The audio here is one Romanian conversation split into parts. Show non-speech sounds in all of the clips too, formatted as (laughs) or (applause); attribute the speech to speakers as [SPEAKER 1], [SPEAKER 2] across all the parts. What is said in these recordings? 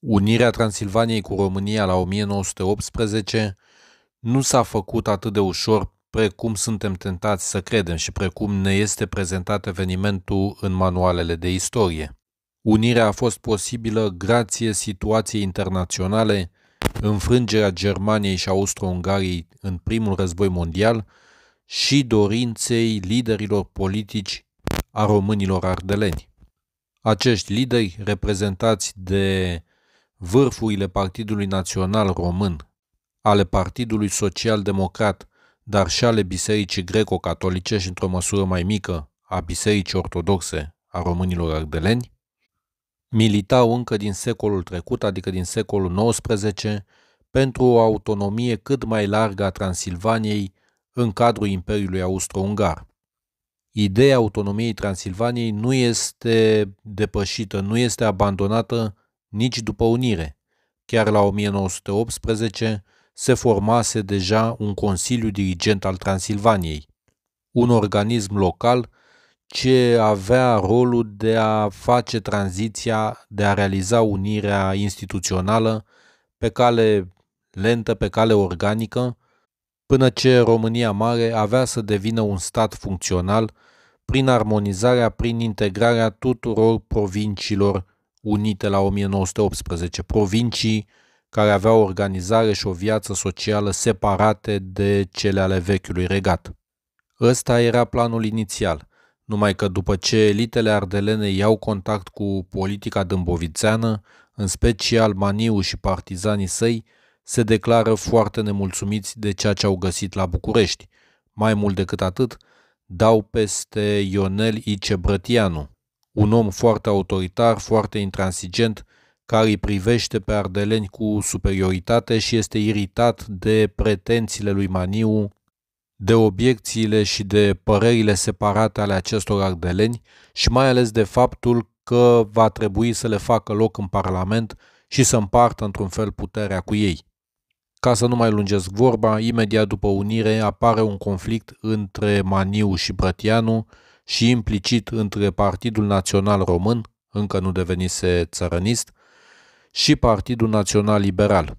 [SPEAKER 1] Unirea Transilvaniei cu România la 1918 nu s-a făcut atât de ușor precum suntem tentați să credem și precum ne este prezentat evenimentul în manualele de istorie. Unirea a fost posibilă grație situației internaționale, înfrângerea Germaniei și Austro-Ungariei în primul război mondial și dorinței liderilor politici a românilor ardeleni. Acești lideri, reprezentați de vârfurile Partidului Național Român, ale Partidului Social Democrat, dar și ale Bisericii Greco-Catolice și, într-o măsură mai mică, a Bisericii Ortodoxe a românilor ardeleni, militau încă din secolul trecut, adică din secolul XIX, pentru o autonomie cât mai largă a Transilvaniei în cadrul Imperiului Austro-Ungar. Ideea autonomiei Transilvaniei nu este depășită, nu este abandonată nici după unire. Chiar la 1918 se formase deja un Consiliu Dirigent al Transilvaniei, un organism local ce avea rolul de a face tranziția, de a realiza unirea instituțională pe cale lentă, pe cale organică, până ce România Mare avea să devină un stat funcțional prin armonizarea, prin integrarea tuturor provinciilor unite la 1918, provincii care aveau organizare și o viață socială separate de cele ale vechiului regat. Ăsta era planul inițial, numai că după ce elitele ardelene iau contact cu politica dâmbovițeană, în special Maniu și partizanii săi, se declară foarte nemulțumiți de ceea ce au găsit la București. Mai mult decât atât, dau peste Ionel Ice Brătianu, un om foarte autoritar, foarte intransigent, care îi privește pe ardeleni cu superioritate și este iritat de pretențiile lui Maniu, de obiecțiile și de părerile separate ale acestor ardeleni și mai ales de faptul că va trebui să le facă loc în Parlament și să împartă într-un fel puterea cu ei. Ca să nu mai lungesc vorba, imediat după unire apare un conflict între Maniu și Brătianu, și implicit între Partidul Național Român, încă nu devenise țărănist, și Partidul Național Liberal.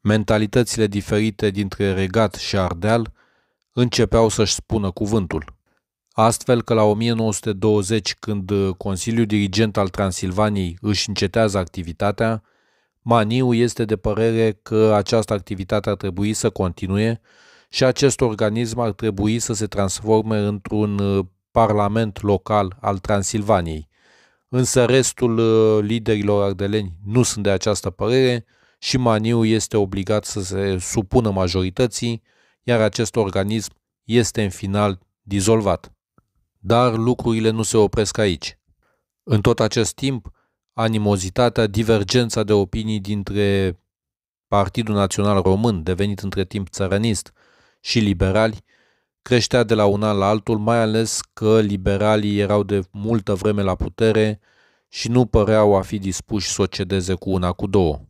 [SPEAKER 1] Mentalitățile diferite dintre Regat și Ardeal începeau să-și spună cuvântul. Astfel că la 1920, când Consiliul Dirigent al Transilvaniei își încetează activitatea, Maniu este de părere că această activitate ar trebui să continue și acest organism ar trebui să se transforme într-un parlament local al Transilvaniei. Însă restul uh, liderilor ardeleni nu sunt de această părere și Maniu este obligat să se supună majorității, iar acest organism este în final dizolvat. Dar lucrurile nu se opresc aici. În tot acest timp, animozitatea, divergența de opinii dintre Partidul Național Român, devenit între timp țărănist, și liberali, creștea de la un an la altul, mai ales că liberalii erau de multă vreme la putere și nu păreau a fi dispuși să o cedeze cu una cu două.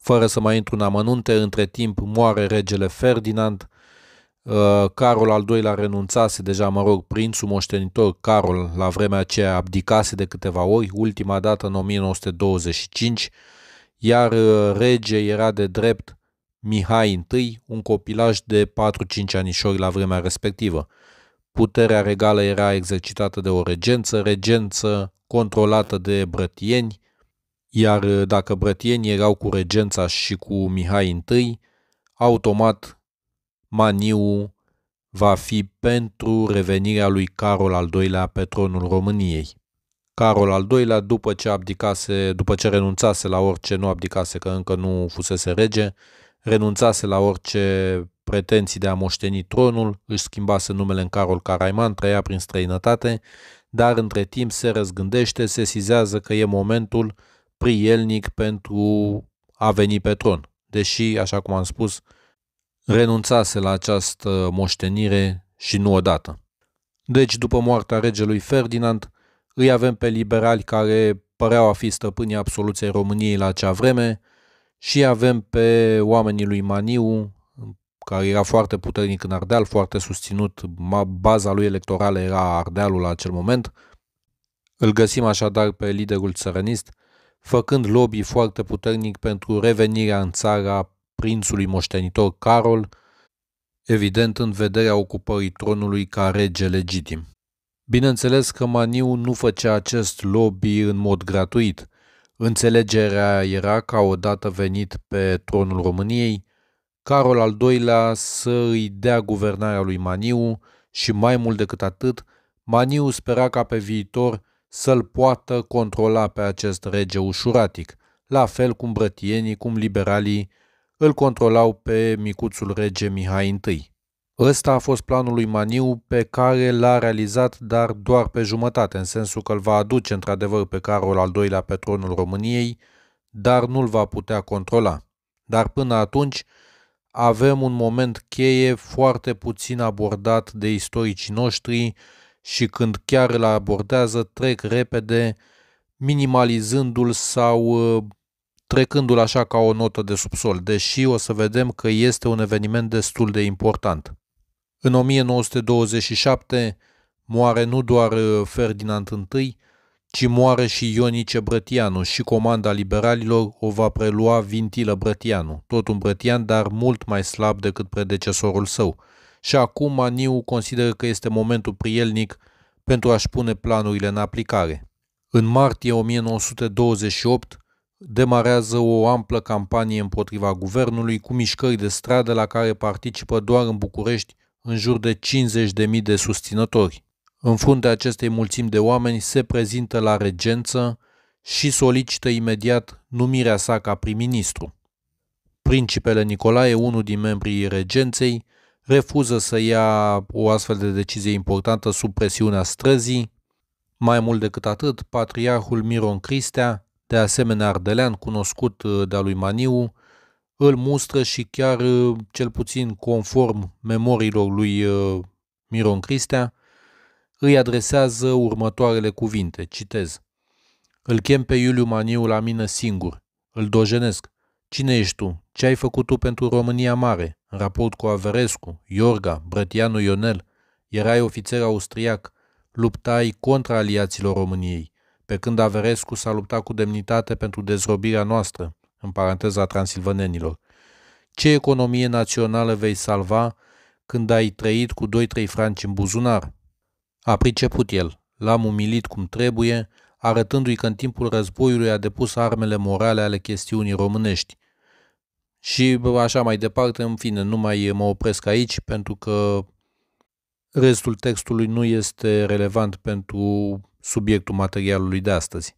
[SPEAKER 1] Fără să mai intru în amănunte, între timp moare regele Ferdinand, uh, Carol al II-lea renunțase deja, mă rog, prințul moștenitor Carol la vremea aceea abdicase de câteva ori, ultima dată în 1925, iar uh, rege era de drept Mihai I, un copilaj de 4-5 anișori la vremea respectivă. Puterea regală era exercitată de o regență, regență controlată de brătieni, iar dacă brătienii erau cu regența și cu Mihai I, automat Maniu va fi pentru revenirea lui Carol al II-lea pe tronul României. Carol al II-lea, după ce abdicase, după ce renunțase la orice, nu abdicase că încă nu fusese rege, renunțase la orice pretenții de a moșteni tronul, își schimbase numele în Carol Caraiman, trăia prin străinătate, dar între timp se răzgândește, se sizează că e momentul prielnic pentru a veni pe tron. Deși, așa cum am spus, renunțase la această moștenire și nu odată. Deci, după moartea regelui Ferdinand, îi avem pe liberali care păreau a fi stăpânii absoluției României la acea vreme, și avem pe oamenii lui Maniu, care era foarte puternic în Ardeal, foarte susținut, baza lui electorală era Ardealul la acel moment. Îl găsim așadar pe liderul țărănist, făcând lobby foarte puternic pentru revenirea în țara prințului moștenitor Carol, evident în vederea ocupării tronului ca rege legitim. Bineînțeles că Maniu nu făcea acest lobby în mod gratuit – Înțelegerea era ca odată venit pe tronul României, Carol al II-lea să îi dea guvernarea lui Maniu și mai mult decât atât, Maniu spera ca pe viitor să-l poată controla pe acest rege ușuratic, la fel cum brătienii, cum liberalii îl controlau pe micuțul rege Mihai I. Ăsta a fost planul lui Maniu pe care l-a realizat, dar doar pe jumătate, în sensul că îl va aduce într-adevăr pe Carol al doilea pe tronul României, dar nu-l va putea controla. Dar până atunci avem un moment cheie foarte puțin abordat de istoricii noștri și când chiar îl abordează trec repede, minimalizându-l sau ă, trecându-l așa ca o notă de subsol, deși o să vedem că este un eveniment destul de important. În 1927 moare nu doar uh, Ferdinand I, ci moare și Ionice Brătianu și comanda liberalilor o va prelua Vintilă Brătianu, tot un brătian, dar mult mai slab decât predecesorul său. Și acum Maniu consideră că este momentul prielnic pentru a-și pune planurile în aplicare. În martie 1928 demarează o amplă campanie împotriva guvernului cu mișcări de stradă la care participă doar în București în jur de 50.000 de susținători. În fruntea acestei mulțimi de oameni se prezintă la regență și solicită imediat numirea sa ca prim-ministru. Principele Nicolae, unul din membrii regenței, refuză să ia o astfel de decizie importantă sub presiunea străzii. Mai mult decât atât, patriarhul Miron Cristea, de asemenea ardelean cunoscut de-a lui Maniu, îl mustră și chiar, uh, cel puțin conform memoriilor lui uh, Miron Cristea, îi adresează următoarele cuvinte, citez. Îl chem pe Iuliu Maniu la mine singur, îl dojenesc. Cine ești tu? Ce ai făcut tu pentru România Mare? În raport cu Averescu, Iorga, Brătianu Ionel, erai ofițer austriac, luptai contra aliaților României, pe când Averescu s-a luptat cu demnitate pentru dezrobirea noastră, în paranteza transilvanenilor. Ce economie națională vei salva când ai trăit cu 2-3 franci în buzunar? A priceput el, l-am umilit cum trebuie, arătându-i că în timpul războiului a depus armele morale ale chestiunii românești. Și așa mai departe, în fine, nu mai mă opresc aici pentru că restul textului nu este relevant pentru subiectul materialului de astăzi.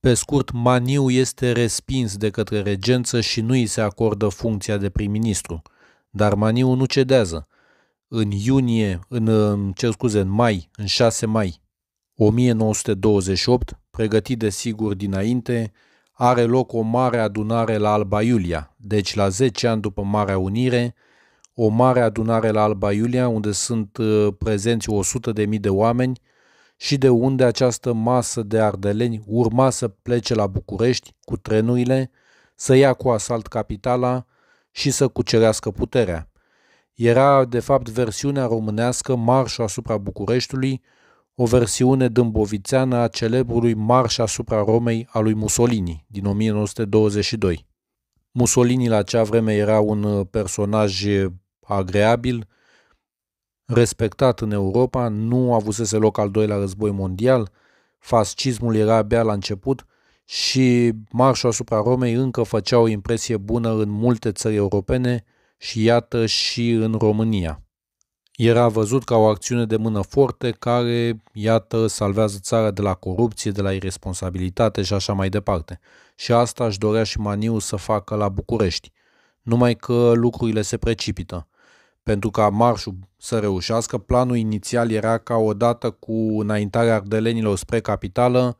[SPEAKER 1] Pe scurt, Maniu este respins de către regență și nu îi se acordă funcția de prim-ministru. Dar Maniu nu cedează. În iunie, în, ce scuze, în mai, în 6 mai 1928, pregătit de sigur dinainte, are loc o mare adunare la Alba Iulia, deci la 10 ani după Marea Unire, o mare adunare la Alba Iulia, unde sunt uh, prezenți 100.000 de mii de oameni, și de unde această masă de ardeleni urma să plece la București cu trenurile, să ia cu asalt capitala și să cucerească puterea. Era, de fapt, versiunea românească Marș asupra Bucureștiului, o versiune dâmbovițeană a celebrului Marș asupra Romei a lui Mussolini din 1922. Mussolini la acea vreme era un personaj agreabil, respectat în Europa, nu avusese loc al doilea război mondial, fascismul era abia la început și marșul asupra Romei încă făcea o impresie bună în multe țări europene și iată și în România. Era văzut ca o acțiune de mână forte care, iată, salvează țara de la corupție, de la irresponsabilitate și așa mai departe. Și asta își dorea și Maniu să facă la București. Numai că lucrurile se precipită – pentru ca marșul să reușească, planul inițial era ca odată cu înaintarea ardelenilor spre capitală,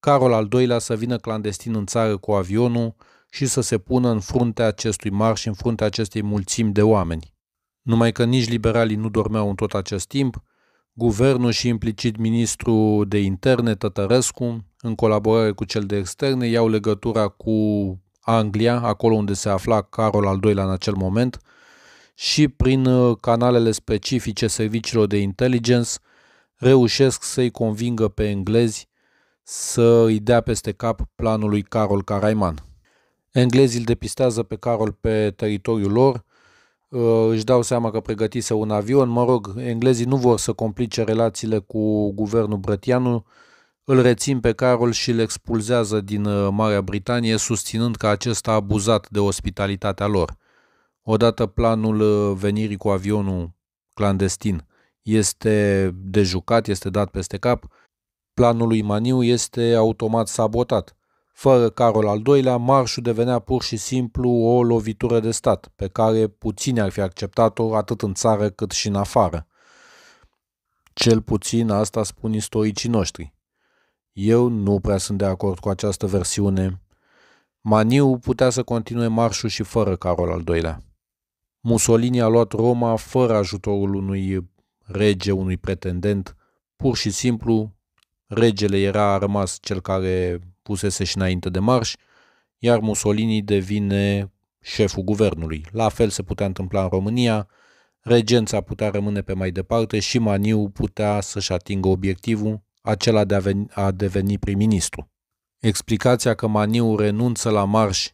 [SPEAKER 1] Carol al doilea să vină clandestin în țară cu avionul și să se pună în fruntea acestui marș, în fruntea acestei mulțimi de oameni. Numai că nici liberalii nu dormeau în tot acest timp, guvernul și implicit ministrul de interne, Tătărescu, în colaborare cu cel de externe, iau legătura cu Anglia, acolo unde se afla Carol al doilea în acel moment – și prin uh, canalele specifice serviciilor de intelligence reușesc să-i convingă pe englezi să îi dea peste cap planul lui Carol Caraiman. Englezii îl depistează pe Carol pe teritoriul lor, uh, își dau seama că pregătise un avion, mă rog, englezii nu vor să complice relațiile cu guvernul brătianu, îl rețin pe Carol și îl expulzează din uh, Marea Britanie, susținând că acesta a abuzat de ospitalitatea lor. Odată planul uh, venirii cu avionul clandestin este jucat, este dat peste cap, planul lui Maniu este automat sabotat. Fără Carol al doilea, marșul devenea pur și simplu o lovitură de stat, pe care puțini ar fi acceptat-o atât în țară cât și în afară. Cel puțin asta spun istoricii noștri. Eu nu prea sunt de acord cu această versiune. Maniu putea să continue marșul și fără Carol al doilea. Mussolini a luat Roma fără ajutorul unui rege, unui pretendent. Pur și simplu, regele era rămas cel care pusese și înainte de marș, iar Mussolini devine șeful guvernului. La fel se putea întâmpla în România, regența putea rămâne pe mai departe și Maniu putea să-și atingă obiectivul, acela de a, a deveni prim-ministru. Explicația că Maniu renunță la marș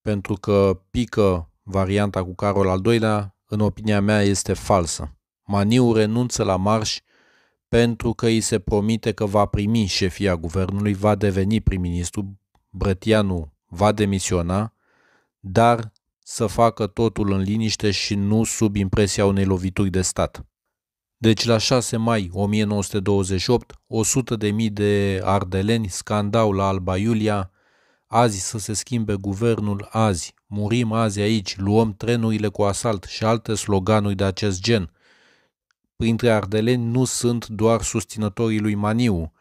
[SPEAKER 1] pentru că pică varianta cu Carol al doilea, în opinia mea, este falsă. Maniu renunță la marș pentru că îi se promite că va primi șefia guvernului, va deveni prim-ministru, Brătianu va demisiona, dar să facă totul în liniște și nu sub impresia unei lovituri de stat. Deci la 6 mai 1928, 100.000 de mii de ardeleni scandau la Alba Iulia, azi să se schimbe guvernul, azi murim azi aici, luăm trenurile cu asalt și alte sloganuri de acest gen. Printre ardeleni nu sunt doar susținătorii lui Maniu,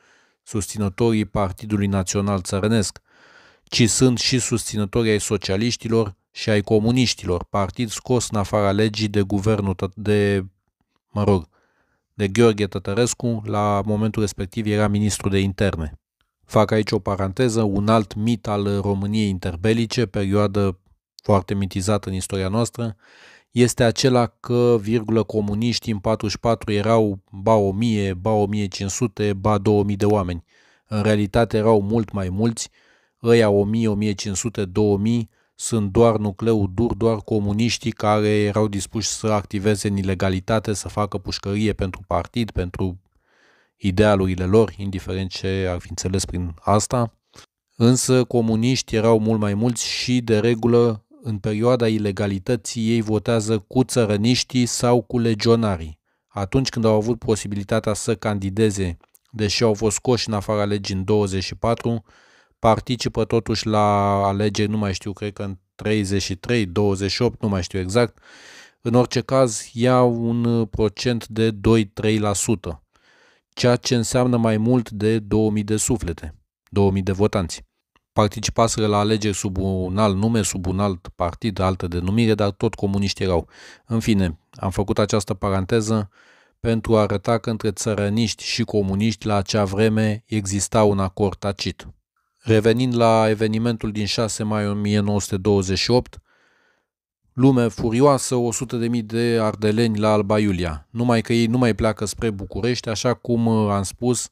[SPEAKER 1] susținătorii Partidului Național Țărănesc, ci sunt și susținătorii ai socialiștilor și ai comuniștilor, partid scos în afara legii de guvernul de, mă rog, de Gheorghe Tătărescu, la momentul respectiv era ministru de interne. Fac aici o paranteză, un alt mit al României interbelice, perioadă foarte mitizat în istoria noastră, este acela că, virgulă, comuniștii în 44 erau ba 1000, ba 1500, ba 2000 de oameni. În realitate erau mult mai mulți, ăia 1000, 1500, 2000 sunt doar nucleul dur, doar comuniștii care erau dispuși să activeze în ilegalitate, să facă pușcărie pentru partid, pentru idealurile lor, indiferent ce ar fi înțeles prin asta. Însă comuniști erau mult mai mulți și de regulă în perioada ilegalității ei votează cu țărăniștii sau cu legionarii. Atunci când au avut posibilitatea să candideze, deși au fost scoși în afara legii în 24, participă totuși la alegeri, nu mai știu, cred că în 33, 28, nu mai știu exact. În orice caz, ia un uh, procent de 2-3%, ceea ce înseamnă mai mult de 2000 de suflete, 2000 de votanți participaseră la alegeri sub un alt nume, sub un alt partid, altă denumire, dar tot comuniști erau. În fine, am făcut această paranteză pentru a arăta că între țărăniști și comuniști la acea vreme exista un acord tacit. Revenind la evenimentul din 6 mai 1928, lume furioasă, 100.000 de ardeleni la Alba Iulia, numai că ei nu mai pleacă spre București, așa cum am spus,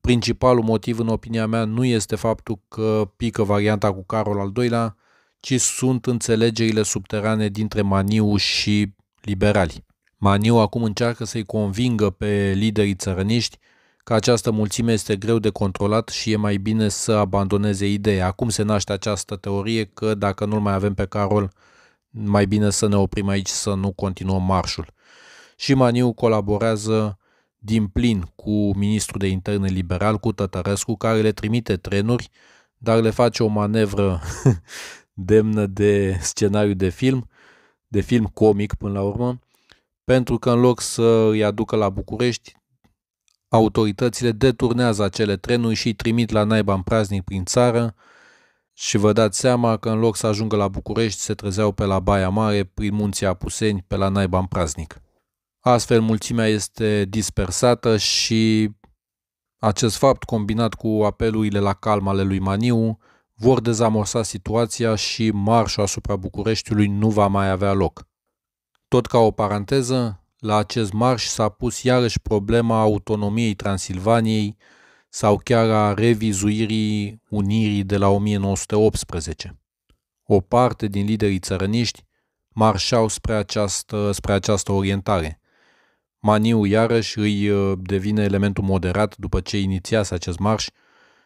[SPEAKER 1] principalul motiv, în opinia mea, nu este faptul că pică varianta cu Carol al doilea, ci sunt înțelegerile subterane dintre Maniu și liberali. Maniu acum încearcă să-i convingă pe liderii țărăniști că această mulțime este greu de controlat și e mai bine să abandoneze ideea. Acum se naște această teorie că dacă nu-l mai avem pe Carol, mai bine să ne oprim aici, să nu continuăm marșul. Și Maniu colaborează din plin cu ministrul de interne liberal, cu Tătărescu, care le trimite trenuri, dar le face o manevră (laughs) demnă de scenariu de film, de film comic până la urmă, pentru că în loc să îi aducă la București, autoritățile deturnează acele trenuri și îi trimit la naiba în praznic prin țară și vă dați seama că în loc să ajungă la București se trezeau pe la Baia Mare, prin munții Apuseni, pe la naiba în praznic. Astfel, mulțimea este dispersată și acest fapt, combinat cu apelurile la calm ale lui Maniu, vor dezamorsa situația și marșul asupra Bucureștiului nu va mai avea loc. Tot ca o paranteză, la acest marș s-a pus iarăși problema autonomiei Transilvaniei sau chiar a revizuirii Unirii de la 1918. O parte din liderii țărăniști marșau spre această, spre această orientare – Maniu iarăși îi uh, devine elementul moderat după ce inițiase acest marș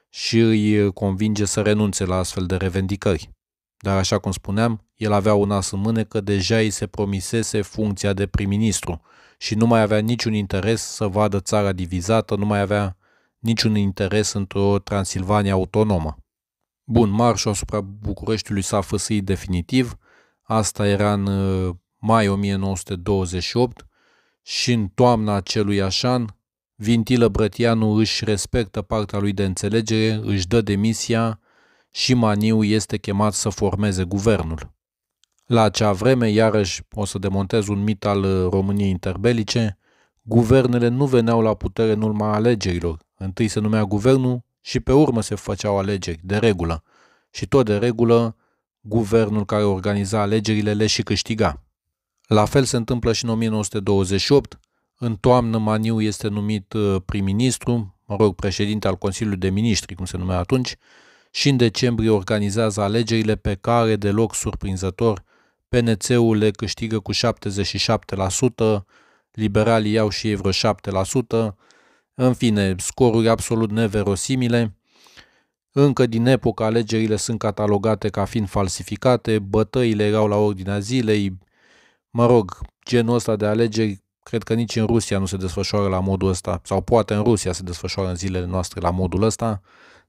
[SPEAKER 1] și îi uh, convinge să renunțe la astfel de revendicări. Dar așa cum spuneam, el avea un as în că deja îi se promisese funcția de prim-ministru și nu mai avea niciun interes să vadă țara divizată, nu mai avea niciun interes într-o Transilvania autonomă. Bun, marșul asupra Bucureștiului s-a făsâit definitiv, asta era în uh, mai 1928, și în toamna acelui așan, Vintilă Brătianu își respectă partea lui de înțelegere, își dă demisia și Maniu este chemat să formeze guvernul. La acea vreme, iarăși o să demontez un mit al uh, României interbelice, guvernele nu veneau la putere în urma alegerilor. Întâi se numea guvernul și pe urmă se făceau alegeri, de regulă. Și tot de regulă, guvernul care organiza alegerile le și câștiga. La fel se întâmplă și în 1928. În toamnă Maniu este numit uh, prim-ministru, mă rog, președinte al Consiliului de Ministri, cum se numea atunci, și în decembrie organizează alegerile pe care, deloc surprinzător, PNC-ul le câștigă cu 77%, liberalii iau și ei vreo 7%, în fine, scoruri absolut neverosimile. Încă din epoca alegerile sunt catalogate ca fiind falsificate, bătăile erau la ordinea zilei, mă rog, genul ăsta de alegeri, cred că nici în Rusia nu se desfășoară la modul ăsta, sau poate în Rusia se desfășoară în zilele noastre la modul ăsta,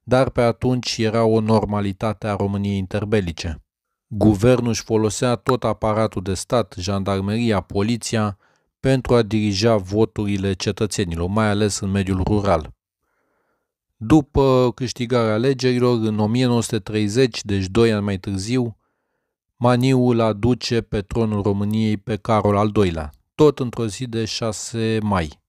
[SPEAKER 1] dar pe atunci era o normalitate a României interbelice. Guvernul își folosea tot aparatul de stat, jandarmeria, poliția, pentru a dirija voturile cetățenilor, mai ales în mediul rural. După câștigarea alegerilor, în 1930, deci doi ani mai târziu, Maniul aduce pe tronul României pe Carol al II-lea, tot într-o zi de 6 mai.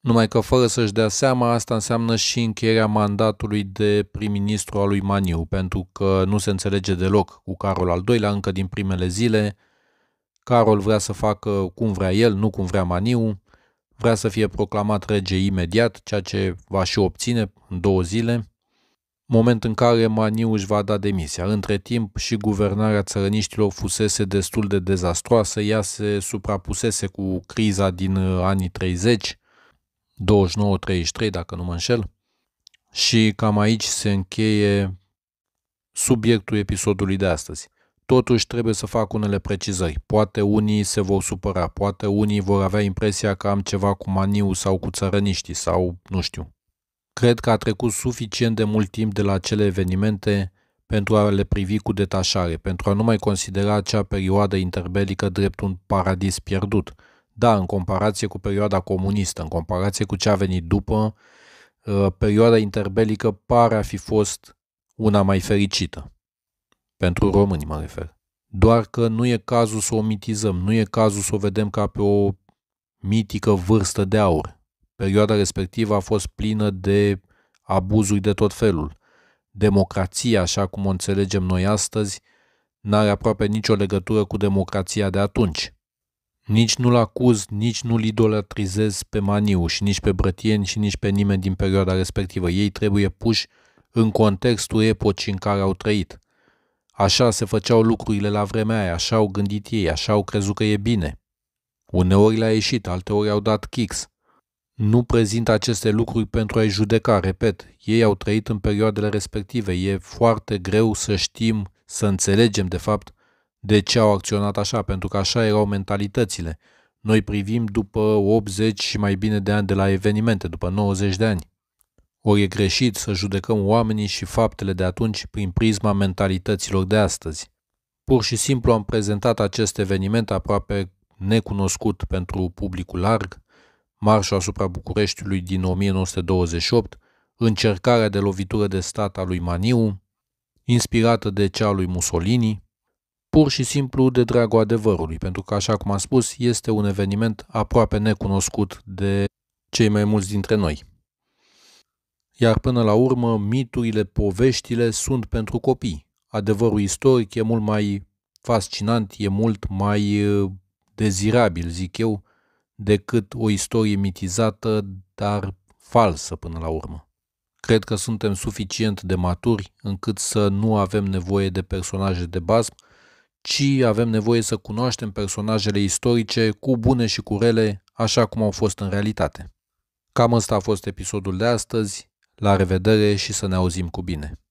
[SPEAKER 1] Numai că fără să-și dea seama, asta înseamnă și încheierea mandatului de prim-ministru al lui Maniu, pentru că nu se înțelege deloc cu Carol al II-lea încă din primele zile. Carol vrea să facă cum vrea el, nu cum vrea Maniu, vrea să fie proclamat rege imediat, ceea ce va și obține în două zile – moment în care Maniu își va da demisia. Între timp și guvernarea țărăniștilor fusese destul de dezastroasă, ea se suprapusese cu criza din uh, anii 30, 29-33 dacă nu mă înșel. Și cam aici se încheie subiectul episodului de astăzi. Totuși trebuie să fac unele precizări. Poate unii se vor supăra, poate unii vor avea impresia că am ceva cu maniu sau cu țărăniștii sau nu știu, Cred că a trecut suficient de mult timp de la acele evenimente pentru a le privi cu detașare, pentru a nu mai considera acea perioadă interbelică drept un paradis pierdut. Da, în comparație cu perioada comunistă, în comparație cu ce a venit după, uh, perioada interbelică pare a fi fost una mai fericită. Pentru români mă refer. Doar că nu e cazul să o mitizăm, nu e cazul să o vedem ca pe o mitică vârstă de aur. Perioada respectivă a fost plină de abuzuri de tot felul. Democrația, așa cum o înțelegem noi astăzi, n-are aproape nicio legătură cu democrația de atunci. Nici nu-l acuz, nici nu-l idolatrizez pe Maniu și nici pe Brătieni și nici pe nimeni din perioada respectivă. Ei trebuie puși în contextul epocii în care au trăit. Așa se făceau lucrurile la vremea aia, așa au gândit ei, așa au crezut că e bine. Uneori le-a ieșit, alteori au dat kicks. Nu prezint aceste lucruri pentru a-i judeca, repet, ei au trăit în perioadele respective, e foarte greu să știm, să înțelegem de fapt de ce au acționat așa, pentru că așa erau mentalitățile. Noi privim după 80 și mai bine de ani de la evenimente, după 90 de ani. Ori e greșit să judecăm oamenii și faptele de atunci prin prisma mentalităților de astăzi. Pur și simplu am prezentat acest eveniment aproape necunoscut pentru publicul larg, marșul asupra Bucureștiului din 1928, încercarea de lovitură de stat a lui Maniu, inspirată de cea lui Mussolini, pur și simplu de dragul adevărului, pentru că, așa cum am spus, este un eveniment aproape necunoscut de cei mai mulți dintre noi. Iar până la urmă, miturile, poveștile sunt pentru copii. Adevărul istoric e mult mai fascinant, e mult mai uh, dezirabil, zic eu, decât o istorie mitizată, dar falsă până la urmă. Cred că suntem suficient de maturi încât să nu avem nevoie de personaje de bază, ci avem nevoie să cunoaștem personajele istorice cu bune și cu rele, așa cum au fost în realitate. Cam ăsta a fost episodul de astăzi. La revedere și să ne auzim cu bine!